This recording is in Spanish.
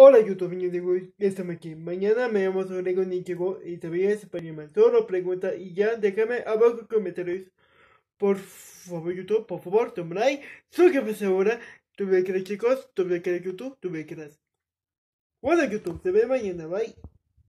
Hola YouTube, niños de ya estamos aquí. Mañana me llamo Sorego Nichigo y te voy a spider Todo Solo pregunta y ya déjame abajo comentarios. Por favor, YouTube, por favor, toma like, suscríbete ahora. Tuve que chicos, tuve que YouTube, tuve que Hola YouTube, te veo mañana, bye.